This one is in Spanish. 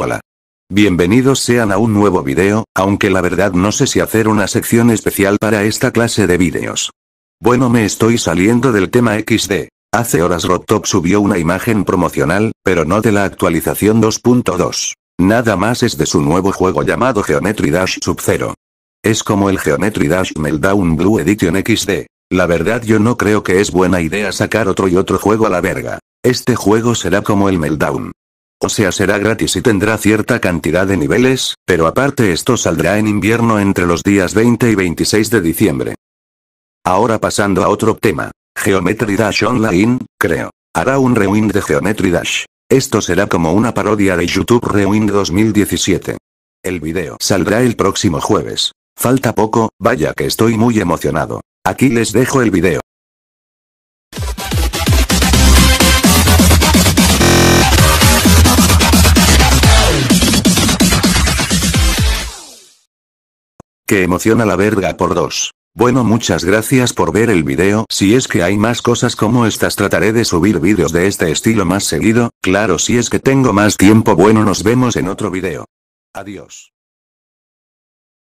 Hola. Bienvenidos sean a un nuevo video, aunque la verdad no sé si hacer una sección especial para esta clase de videos. Bueno me estoy saliendo del tema XD. Hace horas RobTop subió una imagen promocional, pero no de la actualización 2.2. Nada más es de su nuevo juego llamado Geometry Dash Sub-Zero. Es como el Geometry Dash Meltdown Blue Edition XD. La verdad yo no creo que es buena idea sacar otro y otro juego a la verga. Este juego será como el Meltdown. O sea será gratis y tendrá cierta cantidad de niveles, pero aparte esto saldrá en invierno entre los días 20 y 26 de diciembre. Ahora pasando a otro tema. Geometry Dash Online, creo. Hará un rewind de Geometry Dash. Esto será como una parodia de YouTube Rewind 2017. El video saldrá el próximo jueves. Falta poco, vaya que estoy muy emocionado. Aquí les dejo el video. que emociona la verga por dos. Bueno muchas gracias por ver el video, si es que hay más cosas como estas trataré de subir vídeos de este estilo más seguido, claro si es que tengo más tiempo bueno nos vemos en otro video. Adiós.